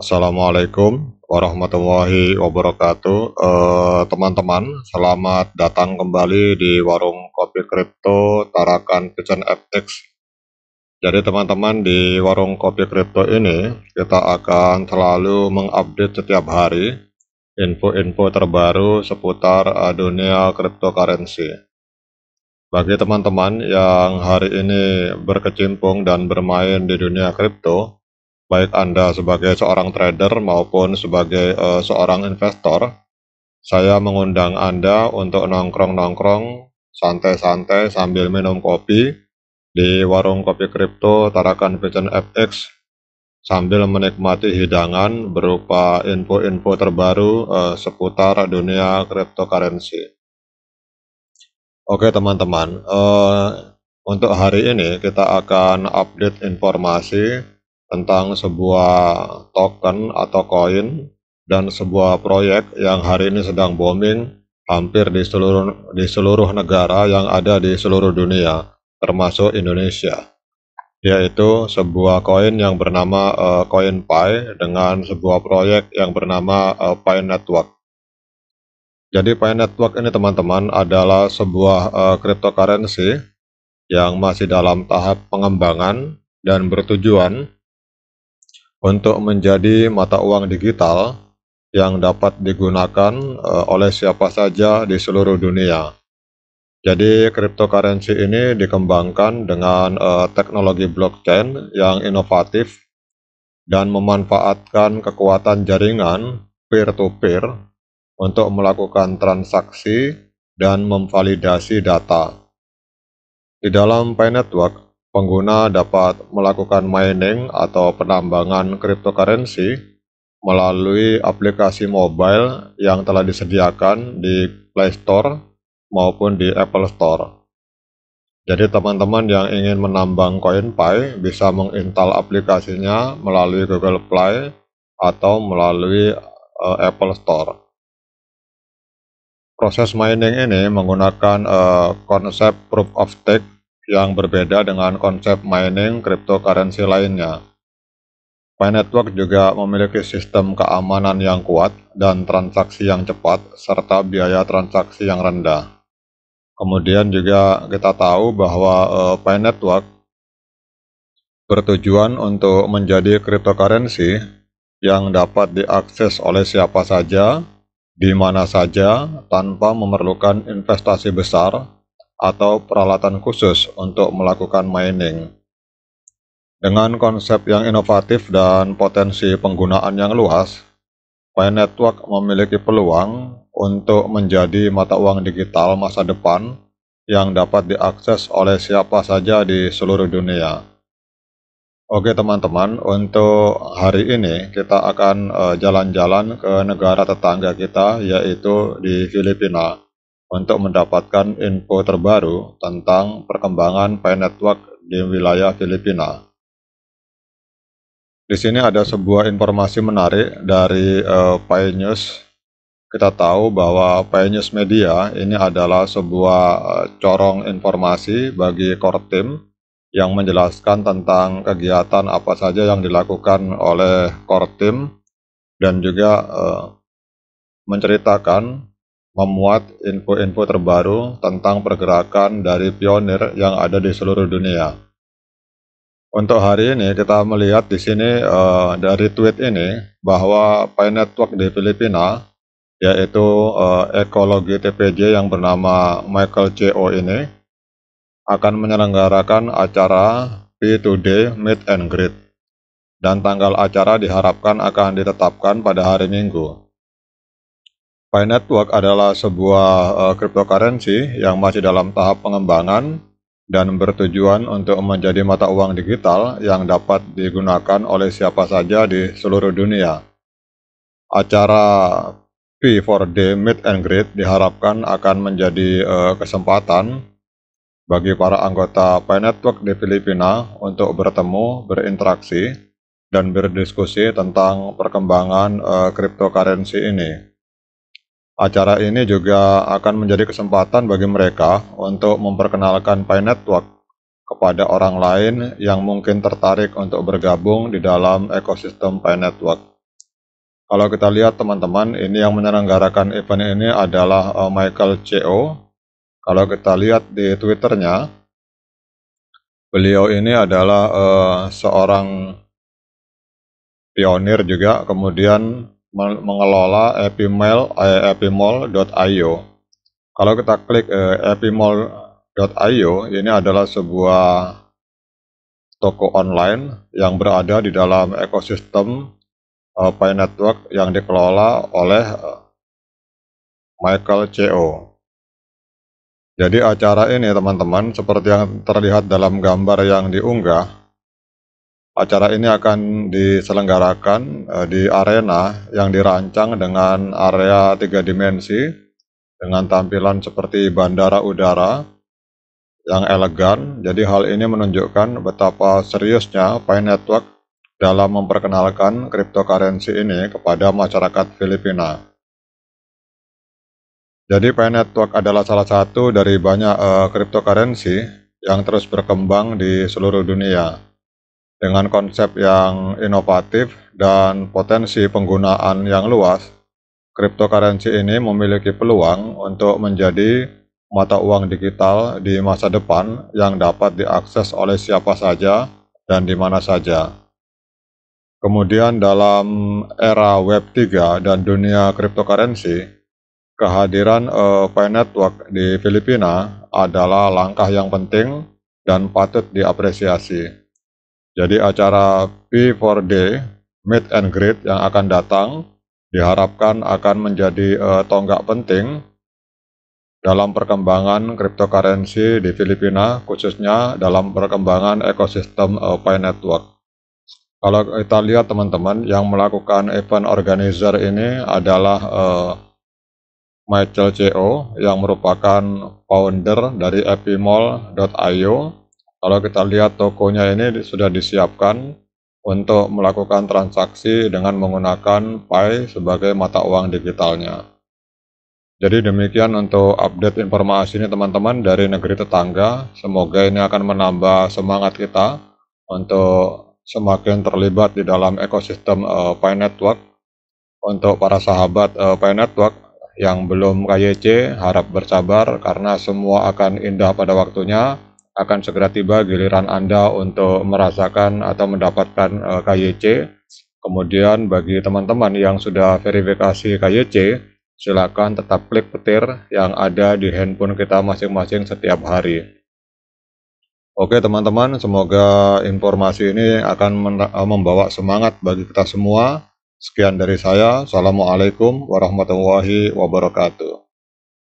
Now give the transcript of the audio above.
Assalamualaikum warahmatullahi wabarakatuh. Eh, teman-teman, uh, selamat datang kembali di warung kopi kripto Tarakan Kitchen FX. Jadi teman-teman di warung kopi kripto ini kita akan selalu mengupdate setiap hari info-info terbaru seputar eh, dunia cryptocurrency. Bagi teman-teman yang hari ini berkecimpung dan bermain di dunia kripto, baik Anda sebagai seorang trader maupun sebagai uh, seorang investor, saya mengundang Anda untuk nongkrong-nongkrong, santai-santai sambil minum kopi di warung kopi kripto Tarakan Vision FX sambil menikmati hidangan berupa info-info terbaru uh, seputar dunia cryptocurrency. Oke teman-teman, uh, untuk hari ini kita akan update informasi tentang sebuah token atau koin dan sebuah proyek yang hari ini sedang booming hampir di seluruh di seluruh negara yang ada di seluruh dunia termasuk Indonesia yaitu sebuah koin yang bernama uh, Pi dengan sebuah proyek yang bernama uh, Pi Network. Jadi Pi Network ini teman-teman adalah sebuah uh, cryptocurrency yang masih dalam tahap pengembangan dan bertujuan untuk menjadi mata uang digital yang dapat digunakan eh, oleh siapa saja di seluruh dunia. Jadi cryptocurrency ini dikembangkan dengan uh, teknologi blockchain yang inovatif dan memanfaatkan kekuatan jaringan peer-to-peer untuk melakukan transaksi dan memvalidasi data. Di dalam Pi Network, pengguna dapat melakukan mining atau penambangan cryptocurrency melalui aplikasi mobile yang telah disediakan di Play Store maupun di Apple Store. Jadi teman-teman yang ingin menambang CoinPay bisa menginstal aplikasinya melalui Google Play atau melalui uh, Apple Store. Proses mining ini menggunakan uh, konsep proof of stake yang berbeda dengan konsep mining cryptocurrency lainnya. Network juga memiliki sistem keamanan yang kuat dan transaksi yang cepat serta biaya transaksi yang rendah. Kemudian juga kita tahu bahwa uh, eh, Network bertujuan untuk menjadi cryptocurrency yang dapat diakses oleh siapa saja, di mana saja, tanpa memerlukan investasi besar atau peralatan khusus untuk melakukan mining. Dengan konsep yang inovatif dan potensi penggunaan yang luas, Pay Network memiliki peluang untuk menjadi mata uang digital masa depan yang dapat diakses oleh siapa saja di seluruh dunia. Oke teman-teman, untuk hari ini kita akan eh, jalan-jalan ke negara tetangga kita yaitu di Filipina untuk mendapatkan info terbaru tentang perkembangan Pay Network di wilayah Filipina. Di sini ada sebuah informasi menarik dari uh, eh, Pi News. Kita tahu bahwa Pi News Media ini adalah sebuah eh, corong informasi bagi core team yang menjelaskan tentang kegiatan apa saja yang dilakukan oleh core team dan juga uh, menceritakan memuat info-info terbaru tentang pergerakan dari pionir yang ada di seluruh dunia. Untuk hari ini kita melihat di sini uh, dari tweet ini bahwa Pi Network di Filipina yaitu uh, ekologi TPJ yang bernama Michael CO ini akan menyelenggarakan acara P2D Meet and Greet dan tanggal acara diharapkan akan ditetapkan pada hari Minggu. Pi Network adalah sebuah uh, cryptocurrency yang masih dalam tahap pengembangan dan bertujuan untuk menjadi mata uang digital yang dapat digunakan oleh siapa saja di seluruh dunia. Acara P4D Meet and Greet diharapkan akan menjadi uh, kesempatan bagi para anggota Pi Network di Filipina untuk bertemu, berinteraksi, dan berdiskusi tentang perkembangan uh, cryptocurrency ini. Acara ini juga akan menjadi kesempatan bagi mereka untuk memperkenalkan Pi Network kepada orang lain yang mungkin tertarik untuk bergabung di dalam ekosistem Pi Network. Kalau kita lihat teman-teman, ini yang menyelenggarakan event ini adalah eh, Michael CO. Kalau kita lihat di Twitternya, beliau ini adalah uh, seorang pionir juga, kemudian mengelola epimel eh, Kalau kita klik eh, ini adalah sebuah toko online yang berada di dalam ekosistem eh, Network yang dikelola oleh eh, Michael CO. Jadi acara ini teman-teman seperti yang terlihat dalam gambar yang diunggah Acara ini akan diselenggarakan uh, di arena yang dirancang dengan area tiga dimensi dengan tampilan seperti bandara udara yang elegan. Jadi hal ini menunjukkan betapa seriusnya Pi Network dalam memperkenalkan cryptocurrency ini kepada masyarakat Filipina. Jadi Pi Network adalah salah satu dari banyak uh, cryptocurrency yang terus berkembang di seluruh dunia dengan konsep yang inovatif dan potensi penggunaan yang luas, cryptocurrency ini memiliki peluang untuk menjadi mata uang digital di masa depan yang dapat diakses oleh siapa saja dan di mana saja. Kemudian dalam era Web 3 dan dunia cryptocurrency, kehadiran uh, eh, Pay Network di Filipina adalah langkah yang penting dan patut diapresiasi. Jadi acara P4D Meet and Greet yang akan datang diharapkan akan menjadi uh, tonggak penting dalam perkembangan cryptocurrency di Filipina, khususnya dalam perkembangan ekosistem uh, Pi Network. Kalau kita lihat teman-teman, yang melakukan event organizer ini adalah uh, Michael CO yang merupakan founder dari epimall.io kalau kita lihat tokonya ini sudah disiapkan untuk melakukan transaksi dengan menggunakan Pi sebagai mata uang digitalnya. Jadi demikian untuk update informasi ini teman-teman dari negeri tetangga. Semoga ini akan menambah semangat kita untuk semakin terlibat di dalam ekosistem uh, Pi Network. Untuk para sahabat uh, Pi Network, yang belum KYC harap bersabar karena semua akan indah pada waktunya akan segera tiba giliran Anda untuk merasakan atau mendapatkan eh, KYC. Kemudian bagi teman-teman yang sudah verifikasi KYC, silakan tetap klik petir yang ada di handphone kita masing-masing setiap hari. Oke teman-teman, semoga informasi ini akan eh, membawa semangat bagi kita semua. Sekian dari saya. Assalamualaikum warahmatullahi wabarakatuh.